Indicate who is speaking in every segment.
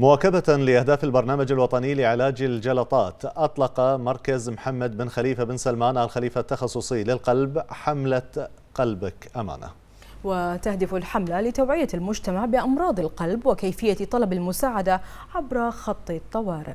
Speaker 1: مواكبة لأهداف البرنامج الوطني لعلاج الجلطات أطلق مركز
Speaker 2: محمد بن خليفة بن سلمان الخليفة التخصصي للقلب حملة قلبك أمانة وتهدف الحملة لتوعية المجتمع بأمراض القلب وكيفية طلب المساعدة عبر خط الطوارئ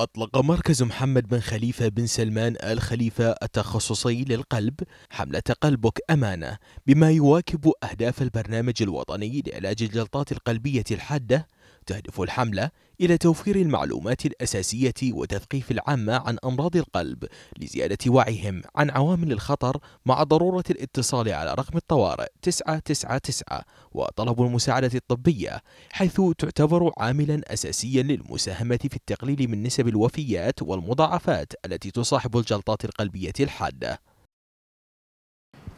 Speaker 3: أطلق مركز محمد بن خليفة بن سلمان آل خليفة التخصصي للقلب حملة قلبك أمانة بما يواكب أهداف البرنامج الوطني لعلاج الجلطات القلبية الحادة تهدف الحملة إلى توفير المعلومات الأساسية وتثقيف العامة عن أمراض القلب لزيادة وعيهم عن عوامل الخطر مع ضرورة الاتصال على رقم الطوارئ 999 وطلب المساعدة الطبية حيث تعتبر عاملا أساسيا للمساهمة في التقليل من نسب الوفيات والمضاعفات التي تصاحب الجلطات القلبية الحادة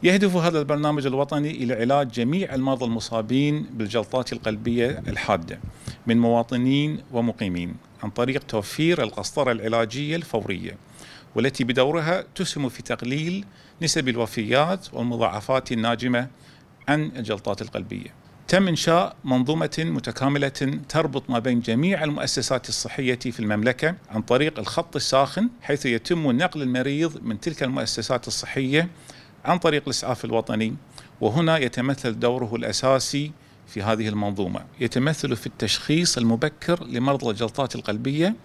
Speaker 1: يهدف هذا البرنامج الوطني إلى علاج جميع المرضى المصابين بالجلطات القلبية الحادة من مواطنين ومقيمين عن طريق توفير القسطرة العلاجية الفورية والتي بدورها تسهم في تقليل نسب الوفيات والمضاعفات الناجمة عن الجلطات القلبية تم إنشاء منظومة متكاملة تربط ما بين جميع المؤسسات الصحية في المملكة عن طريق الخط الساخن حيث يتم نقل المريض من تلك المؤسسات الصحية عن طريق الإسعاف الوطني وهنا يتمثل دوره الأساسي في هذه المنظومة يتمثل في التشخيص المبكر لمرضى الجلطات القلبية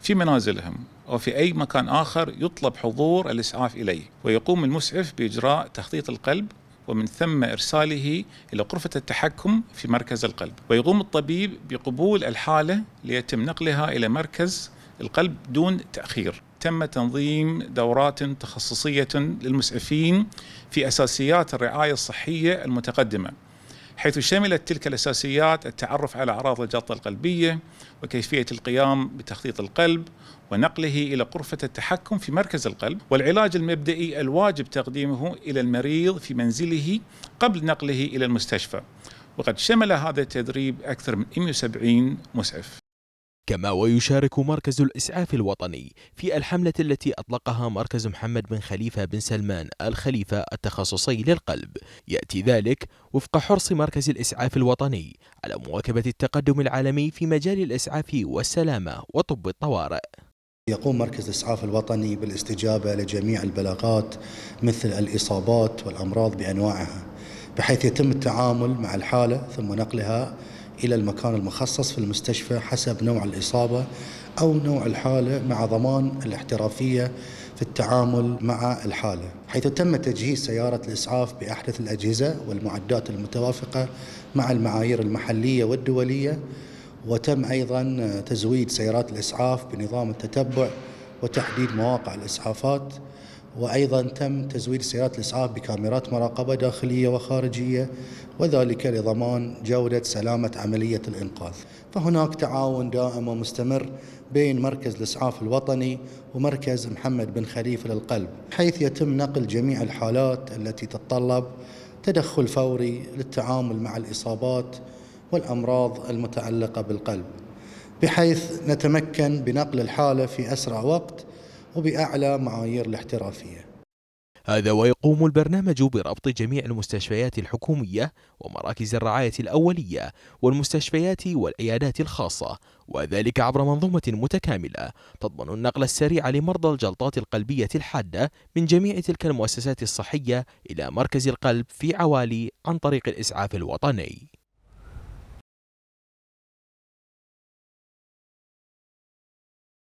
Speaker 1: في منازلهم أو في أي مكان آخر يطلب حضور الإسعاف إليه ويقوم المسعف بإجراء تخطيط القلب ومن ثم إرساله إلى غرفة التحكم في مركز القلب ويقوم الطبيب بقبول الحالة ليتم نقلها إلى مركز القلب دون تأخير تم تنظيم دورات تخصصية للمسعفين في أساسيات الرعاية الصحية المتقدمة حيث شملت تلك الأساسيات التعرف على أعراض الجلطة القلبية وكيفية القيام بتخطيط القلب ونقله إلى غرفة التحكم في مركز القلب والعلاج المبدئي الواجب تقديمه إلى المريض في منزله قبل نقله إلى المستشفى وقد شمل هذا التدريب أكثر من 170 مسعف كما ويشارك
Speaker 3: مركز الإسعاف الوطني في الحملة التي أطلقها مركز محمد بن خليفة بن سلمان الخليفة التخصصي للقلب يأتي ذلك وفق حرص مركز الإسعاف الوطني على مواكبة التقدم العالمي في مجال الإسعاف والسلامة وطب
Speaker 2: الطوارئ يقوم مركز الإسعاف الوطني بالاستجابة لجميع البلاغات مثل الإصابات والأمراض بأنواعها بحيث يتم التعامل مع الحالة ثم نقلها إلى المكان المخصص في المستشفى حسب نوع الإصابة أو نوع الحالة مع ضمان الاحترافية في التعامل مع الحالة حيث تم تجهيز سيارة الإسعاف بأحدث الأجهزة والمعدات المتوافقة مع المعايير المحلية والدولية وتم أيضا تزويد سيارات الإسعاف بنظام التتبع وتحديد مواقع الإسعافات وأيضا تم تزويد سيارات الإسعاف بكاميرات مراقبة داخلية وخارجية وذلك لضمان جودة سلامة عملية الإنقاذ فهناك تعاون دائم ومستمر بين مركز الإسعاف الوطني ومركز محمد بن خليفة للقلب حيث يتم نقل جميع الحالات التي تتطلب تدخل فوري للتعامل مع الإصابات والأمراض المتعلقة بالقلب بحيث نتمكن بنقل الحالة في أسرع وقت وبأعلى معايير الاحترافية
Speaker 3: هذا ويقوم البرنامج بربط جميع المستشفيات الحكومية ومراكز الرعاية الأولية والمستشفيات والعيادات الخاصة وذلك عبر منظومة متكاملة تضمن النقل السريع لمرضى الجلطات القلبية الحادة من جميع تلك المؤسسات الصحية إلى مركز القلب في عوالي عن طريق الإسعاف الوطني